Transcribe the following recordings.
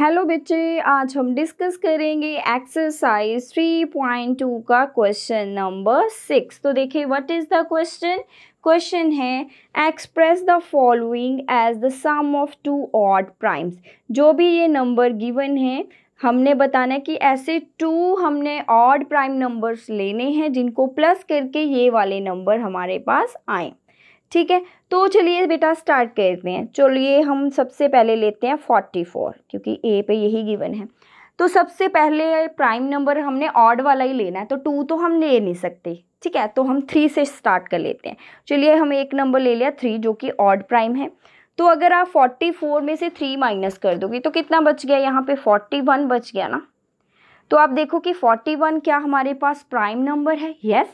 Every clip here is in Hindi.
हेलो बच्चे आज हम डिस्कस करेंगे एक्सरसाइज 3.2 का क्वेश्चन नंबर सिक्स तो देखिए what is the question question है express the following as the sum of two odd primes जो भी ये नंबर गिवन है हमने बताना कि ऐसे टू हमने ऑड प्राइम नंबर्स लेने हैं जिनको प्लस करके ये वाले नंबर हमारे पास आए ठीक है तो चलिए बेटा स्टार्ट करते हैं चलिए हम सबसे पहले लेते हैं फोर्टी फोर क्योंकि ए पे यही गिवन है तो सबसे पहले प्राइम नंबर हमने ऑड वाला ही लेना है तो टू तो हम ले नहीं सकते ठीक है तो हम थ्री से स्टार्ट कर लेते हैं चलिए हम एक नंबर ले लिया थ्री जो कि ऑड प्राइम है तो अगर आप फोर्टी फोर में से थ्री माइनस कर दोगे तो कितना बच गया यहाँ पे फोर्टी वन बच गया ना तो आप देखो कि 41 क्या हमारे पास प्राइम नंबर है यस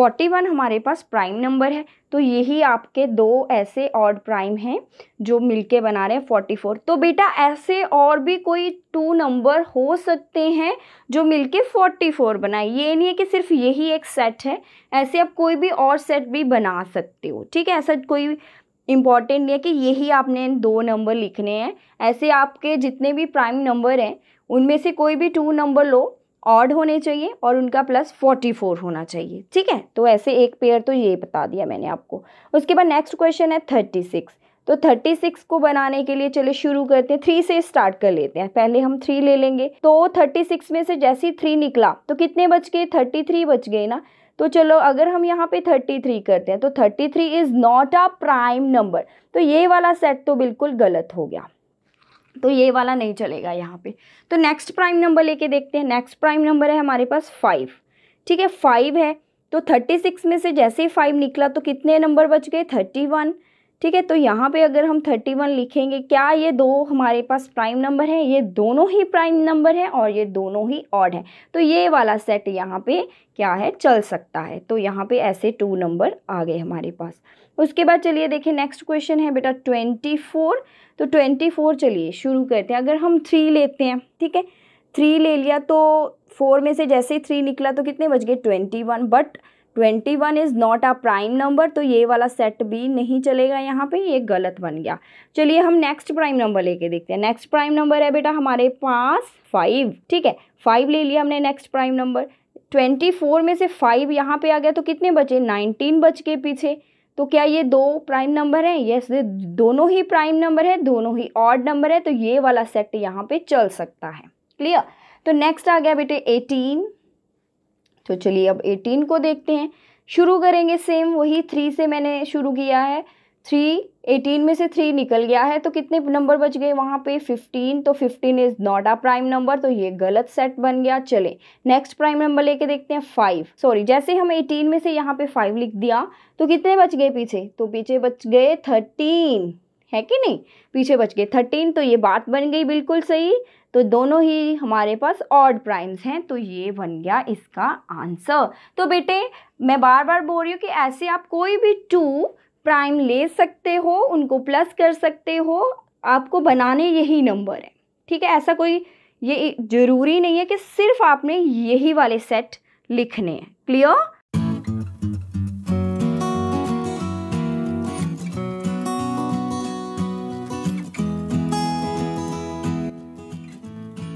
41 हमारे पास प्राइम नंबर है तो यही आपके दो ऐसे और प्राइम हैं जो मिलके बना रहे हैं 44 तो बेटा ऐसे और भी कोई टू नंबर हो सकते हैं जो मिलके 44 बनाए ये नहीं है कि सिर्फ यही एक सेट है ऐसे आप कोई भी और सेट भी बना सकते हो ठीक है ऐसा कोई इम्पॉर्टेंट नहीं है कि यही आपने दो नंबर लिखने हैं ऐसे आपके जितने भी प्राइम नंबर हैं उनमें से कोई भी टू नंबर लो ऑड होने चाहिए और उनका प्लस फोर्टी फोर होना चाहिए ठीक है तो ऐसे एक पेयर तो ये बता दिया मैंने आपको उसके बाद नेक्स्ट क्वेश्चन है थर्टी सिक्स तो थर्टी सिक्स को बनाने के लिए चले शुरू करते हैं थ्री से स्टार्ट कर लेते हैं पहले हम थ्री ले लेंगे तो थर्टी सिक्स में से जैसे ही थ्री निकला तो कितने बच गए थर्टी थ्री बच गए ना तो चलो अगर हम यहाँ पे थर्टी थ्री करते हैं तो thirty three is not a prime number तो ये वाला सेट तो बिल्कुल गलत हो गया तो ये वाला नहीं चलेगा यहाँ पे तो नेक्स्ट प्राइम नंबर लेके देखते हैं नेक्स्ट प्राइम नंबर है हमारे पास फाइव ठीक है फाइव है तो थर्टी सिक्स में से जैसे ही फाइव निकला तो कितने नंबर बच गए थर्टी वन ठीक है तो यहाँ पे अगर हम थर्टी वन लिखेंगे क्या ये दो हमारे पास प्राइम नंबर है ये दोनों ही प्राइम नंबर है और ये दोनों ही ऑड है तो ये वाला सेट यहाँ पे क्या है चल सकता है तो यहाँ पे ऐसे टू नंबर आ गए हमारे पास उसके बाद चलिए देखिए नेक्स्ट क्वेश्चन है बेटा ट्वेंटी फोर तो ट्वेंटी फोर चलिए शुरू करते हैं अगर हम थ्री लेते हैं ठीक है थ्री ले लिया तो फोर में से जैसे ही थ्री निकला तो कितने बच गए twenty one but twenty one is not a prime number तो ये वाला सेट भी नहीं चलेगा यहाँ पे ये गलत बन गया चलिए हम नेक्स्ट प्राइम नंबर लेके देखते हैं नेक्स्ट प्राइम नंबर है बेटा हमारे पास फाइव ठीक है फाइव ले लिया हमने next prime number twenty four में से फाइव यहाँ पे आ गया तो कितने बचे नाइनटीन बच के पीछे तो क्या ये दो प्राइम नंबर हैं यस ये दोनों ही प्राइम नंबर है दोनों ही ऑड नंबर है तो ये वाला सेट यहाँ पे चल सकता है क्लियर तो नेक्स्ट आ गया बेटे एटीन तो चलिए अब एटीन को देखते हैं शुरू करेंगे सेम वही थ्री से मैंने शुरू किया है थ्री एटीन में से थ्री निकल गया है तो कितने नंबर बच गए वहाँ पे फिफ्टीन तो fifteen is not a prime number तो ये गलत सेट बन गया चले नेक्स्ट प्राइम नंबर लेके देखते हैं फाइव सॉरी जैसे हम एटीन में से यहाँ पे फाइव लिख दिया तो कितने बच गए पीछे तो पीछे बच गए थर्टीन है कि नहीं पीछे बच गए थर्टीन तो ये बात बन गई बिल्कुल सही तो दोनों ही हमारे पास ऑड प्राइम्स हैं तो ये बन गया इसका आंसर तो बेटे मैं बार बार बोल रही हूँ कि ऐसे आप कोई भी टू प्राइम ले सकते हो उनको प्लस कर सकते हो आपको बनाने यही नंबर है ठीक है ऐसा कोई ये ज़रूरी नहीं है कि सिर्फ आपने यही वाले सेट लिखने हैं क्लियर